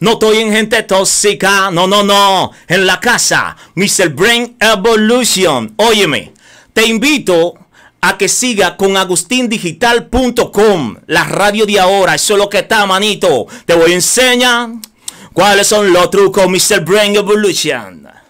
No estoy en gente tóxica, no, no, no. En la casa, Mr. Brain Evolution. Óyeme, te invito a que siga con agustindigital.com, la radio de ahora. Eso es lo que está, manito. Te voy a enseñar cuáles son los trucos, Mr. Brain Evolution.